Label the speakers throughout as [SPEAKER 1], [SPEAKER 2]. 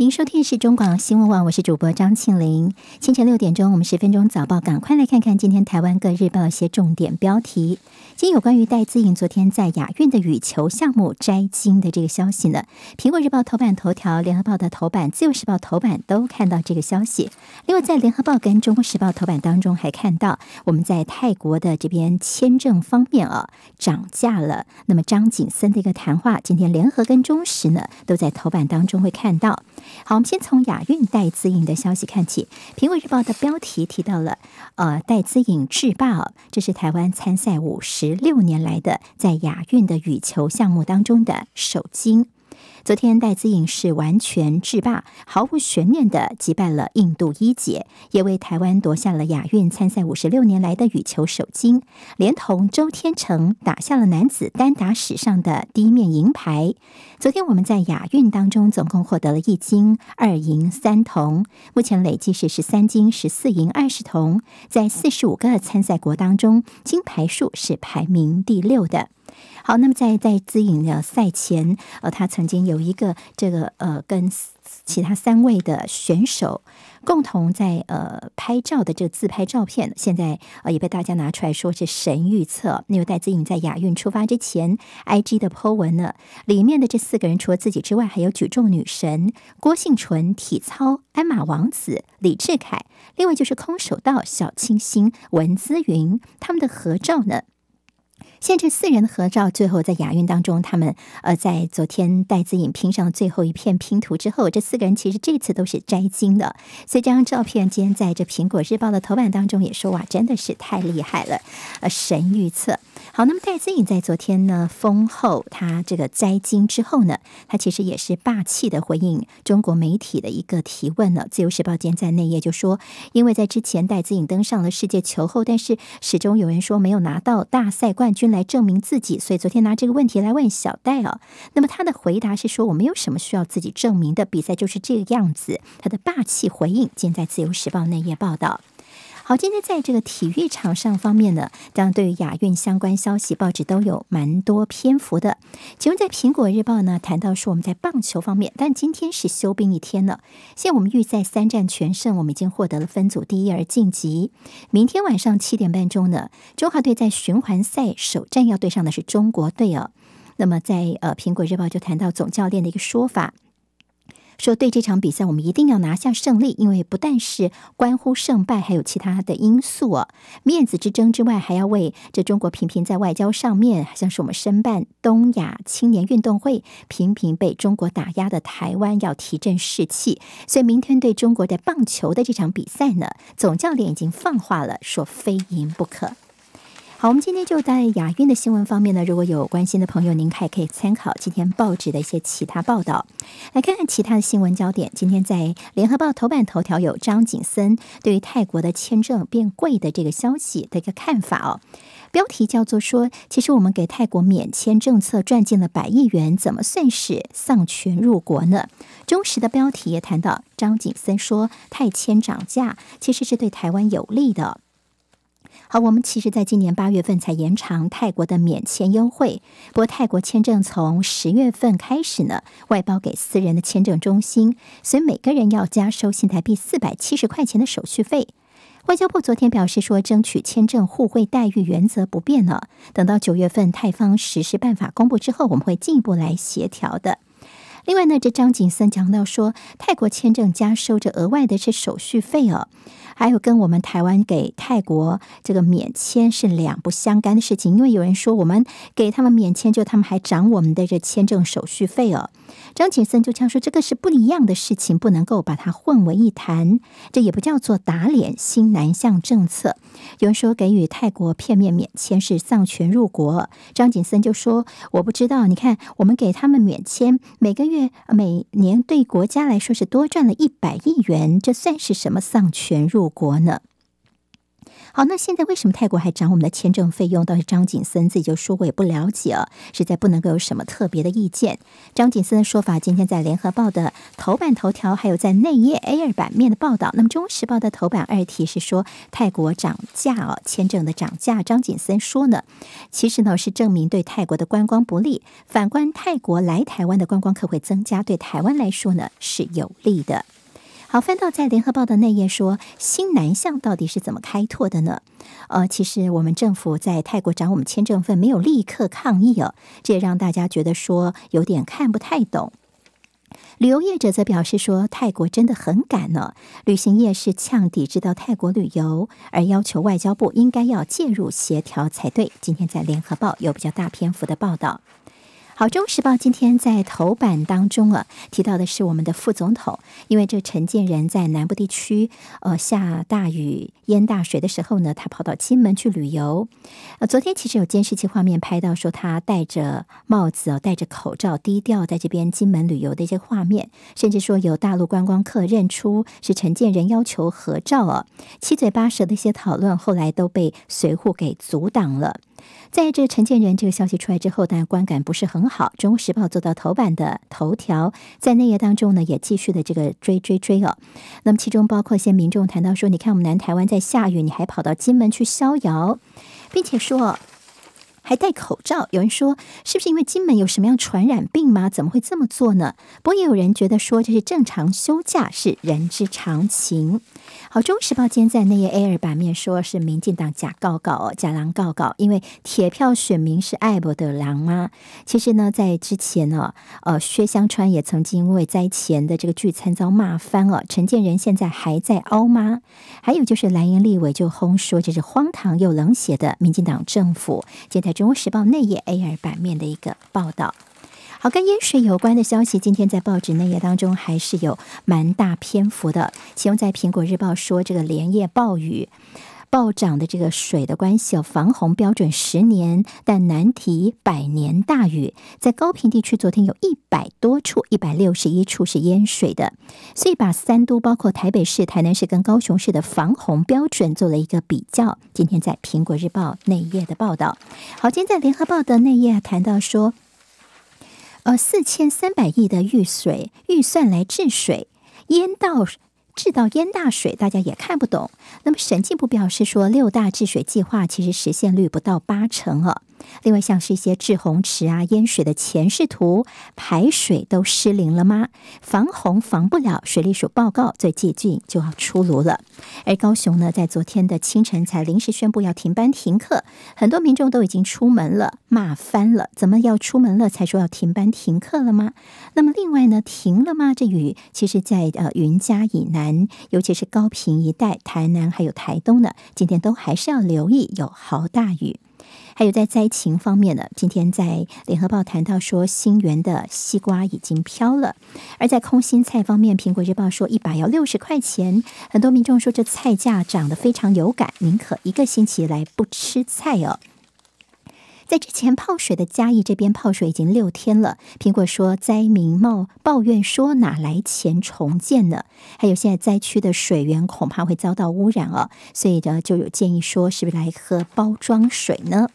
[SPEAKER 1] 您收听的是中广新闻网，我是主播张庆玲。清晨六点钟，我们十分钟早报，赶快来看看今天台湾各日报一些重点标题。今有关于戴资颖昨天在雅运的羽球项目摘金的这个消息呢？苹果日报头版头条，联合报的头版，自由时报头版都看到这个消息。另外在联合报跟中国时报头版当中还看到，我们在泰国的这边签证方面啊涨价了。那么张景森的一个谈话，今天联合跟中时呢都在头版当中会看到。好，我们先从雅运戴资颖的消息看起。《苹果日报》的标题提到了，呃，戴资颖制霸，这是台湾参赛五十六年来的在雅运的羽球项目当中的首金。昨天，戴资颖是完全制霸，毫无悬念的击败了印度一姐，也为台湾夺下了亚运参赛五十六年来的羽球首金，连同周天成打下了男子单打史上的第一面银牌。昨天我们在亚运当中总共获得了一金、二银、三铜，目前累计是十三金、十四银、二十铜，在四十五个参赛国当中，金牌数是排名第六的。好，那么在在资颖的赛前，呃，他曾经有一个这个呃，跟其他三位的选手共同在呃拍照的这个自拍照片，现在呃也被大家拿出来说是神预测。那为戴资颖在亚运出发之前 IG 的 po 文呢，里面的这四个人除了自己之外，还有举重女神郭幸淳、体操鞍马王子李治凯，另外就是空手道小清新文姿云，他们的合照呢。现在这四人的合照，最后在亚运当中，他们呃，在昨天戴子颖拼上最后一片拼图之后，这四个人其实这次都是摘金的。所以这张照片今天在这《苹果日报》的头版当中也说：“哇，真的是太厉害了，呃，神预测。”好，那么戴资颖在昨天呢封后，她这个摘金之后呢，她其实也是霸气的回应中国媒体的一个提问呢。自由时报今天在内页就说，因为在之前戴资颖登上了世界球后，但是始终有人说没有拿到大赛冠军来证明自己，所以昨天拿这个问题来问小戴哦。那么他的回答是说，我没有什么需要自己证明的比赛，就是这个样子。他的霸气回应，天在自由时报内页报道。好，今天在这个体育场上方面呢，当然对于亚运相关消息，报纸都有蛮多篇幅的。请问在《苹果日报》呢，谈到说我们在棒球方面，但今天是休兵一天了。现在我们预赛三战全胜，我们已经获得了分组第一而晋级。明天晚上七点半钟呢，中华队在循环赛首战要对上的是中国队哦。那么在呃《苹果日报》就谈到总教练的一个说法。说对这场比赛，我们一定要拿下胜利，因为不但是关乎胜败，还有其他的因素哦。面子之争之外，还要为这中国频频在外交上面，像是我们申办东亚青年运动会频频被中国打压的台湾，要提振士气。所以，明天对中国的棒球的这场比赛呢，总教练已经放话了，说非赢不可。好，我们今天就在亚运的新闻方面呢，如果有关心的朋友，您还可以参考今天报纸的一些其他报道，来看看其他的新闻焦点。今天在联合报头版头条有张景森对于泰国的签证变贵的这个消息的一个看法哦，标题叫做说，其实我们给泰国免签政策赚进了百亿元，怎么算是丧权入国呢？中时的标题也谈到张景森说，泰签涨价其实是对台湾有利的。好，我们其实，在今年八月份才延长泰国的免签优惠。不过，泰国签证从十月份开始呢，外包给私人的签证中心，所以每个人要加收新台币四百七十块钱的手续费。外交部昨天表示说，争取签证互惠待遇原则不变了。等到九月份泰方实施办法公布之后，我们会进一步来协调的。另外呢，这张景森讲到说，泰国签证加收这额外的是手续费哦，还有跟我们台湾给泰国这个免签是两不相干的事情，因为有人说我们给他们免签，就他们还涨我们的这签证手续费哦。张景森就样说，这个是不一样的事情，不能够把它混为一谈，这也不叫做打脸新南向政策。有人说给予泰国片面免签是丧权入国，张景森就说我不知道，你看我们给他们免签，每个。月每年对国家来说是多赚了一百亿元，这算是什么丧权辱国呢？好，那现在为什么泰国还涨我们的签证费用？倒是张景森自己就说过，也不了解，实在不能够有什么特别的意见。张景森的说法，今天在联合报的头版头条，还有在内页 Air 版面的报道。那么，《中时报》的头版二题是说，泰国涨价哦，签证的涨价。张景森说呢，其实呢是证明对泰国的观光不利。反观泰国来台湾的观光客会增加，对台湾来说呢是有利的。好，翻到在《联合报》的那页说，新南向到底是怎么开拓的呢？呃，其实我们政府在泰国涨我们签证费，没有立刻抗议哦，这也让大家觉得说有点看不太懂。旅游业者则表示说，泰国真的很赶呢，旅行业是呛抵制到泰国旅游，而要求外交部应该要介入协调才对。今天在《联合报》有比较大篇幅的报道。《好中时报》今天在头版当中啊，提到的是我们的副总统，因为这陈建仁在南部地区呃下大雨淹大水的时候呢，他跑到金门去旅游。呃，昨天其实有监视器画面拍到，说他戴着帽子啊，戴着口罩，低调在这边金门旅游的一些画面，甚至说有大陆观光客认出是陈建仁要求合照啊，七嘴八舌的一些讨论，后来都被随扈给阻挡了。在这陈建仁这个消息出来之后，大家观感不是很好。《中国时报》做到头版的头条，在内页当中呢，也继续的这个追追追哦。那么其中包括一些民众谈到说：“你看我们南台湾在下雨，你还跑到金门去逍遥，并且说还戴口罩。”有人说：“是不是因为金门有什么样传染病吗？怎么会这么做呢？”不过也有人觉得说这是正常休假，是人之常情。好，《中国时报》今在内页 A 二版面说，是民进党假告告、假狼告告，因为铁票选民是爱博的狼吗？其实呢，在之前呢，呃，薛湘川也曾经因为灾前的这个聚餐遭骂翻了。陈建仁现在还在凹吗？还有就是蓝营立委就轰说，这是荒唐又冷血的民进党政府。这是在《中国时报》内页 A 二版面的一个报道。好，跟淹水有关的消息，今天在报纸内页当中还是有蛮大篇幅的。其中在《苹果日报》说，这个连夜暴雨暴涨的这个水的关系，防洪标准十年，但难题百年大雨。在高平地区，昨天有一百多处，一百六十一处是淹水的。所以把三都，包括台北市、台南市跟高雄市的防洪标准做了一个比较。今天在《苹果日报》内页的报道。好，今天在《联合报》的内页谈到说。呃，四千三百亿的预水预算来治水，淹到治到淹大水，大家也看不懂。那么审计部表示说，六大治水计划其实实现率不到八成啊。另外，像是一些滞洪池啊、淹水的前视图、排水都失灵了吗？防洪防不了，水利署报告最接近就要出炉了。而高雄呢，在昨天的清晨才临时宣布要停班停课，很多民众都已经出门了，骂翻了，怎么要出门了才说要停班停课了吗？那么，另外呢，停了吗？这雨其实，在呃云嘉以南，尤其是高平一带、台南还有台东呢，今天都还是要留意有豪大雨。还有在灾情方面呢，今天在联合报谈到说，新源的西瓜已经飘了；而在空心菜方面，苹果日报说一把要六十块钱，很多民众说这菜价涨得非常有感，宁可一个星期来不吃菜哦。在之前泡水的嘉义这边泡水已经六天了，苹果说灾民冒抱怨说哪来钱重建呢？还有现在灾区的水源恐怕会遭到污染哦，所以呢就有建议说是不是来喝包装水呢？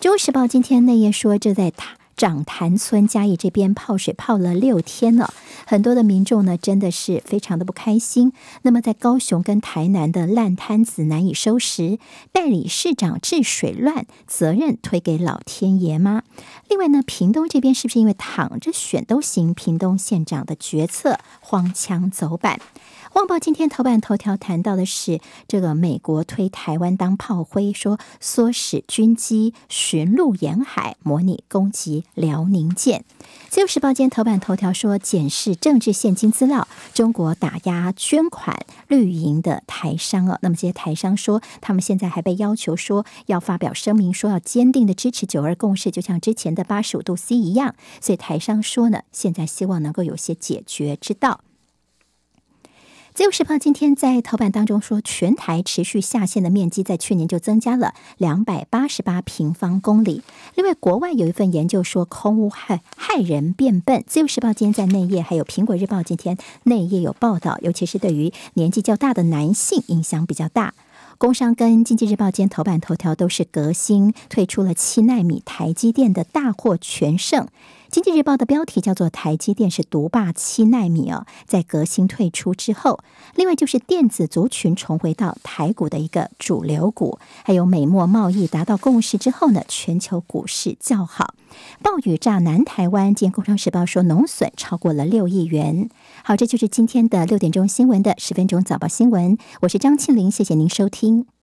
[SPEAKER 1] 《中时报》今天内页说就在谈。长潭村嘉义这边泡水泡了六天了，很多的民众呢真的是非常的不开心。那么在高雄跟台南的烂摊子难以收拾，代理市长治水乱，责任推给老天爷吗？另外呢，屏东这边是不是因为躺着选都行，屏东县长的决策荒腔走板？《旺报》今天头版头条谈到的是这个美国推台湾当炮灰，说唆使军机巡路沿海，模拟攻击辽宁舰。《自由时报》今天头版头条说，检视政治现金资料，中国打压捐款绿营的台商哦。那么这些台商说，他们现在还被要求说要发表声明，说要坚定的支持九二共识，就像之前的八十五度 C 一样。所以台商说呢，现在希望能够有些解决之道。自由时报今天在头版当中说，全台持续下陷的面积在去年就增加了两百八十八平方公里。另外，国外有一份研究说，空污害害人变笨。自由时报今天在内页，还有苹果日报今天内页有报道，尤其是对于年纪较大的男性影响比较大。工商跟经济日报今天头版头条都是革新推出了七纳米台积电的大获全胜。经济日报的标题叫做“台积电是独霸七纳米”，哦，在革新退出之后，另外就是电子族群重回到台股的一个主流股，还有美墨贸易达到共识之后呢，全球股市较好。暴雨炸南台湾，今天《工商时报》说农损超过了六亿元。好，这就是今天的六点钟新闻的十分钟早报新闻，我是张庆林，谢谢您收听。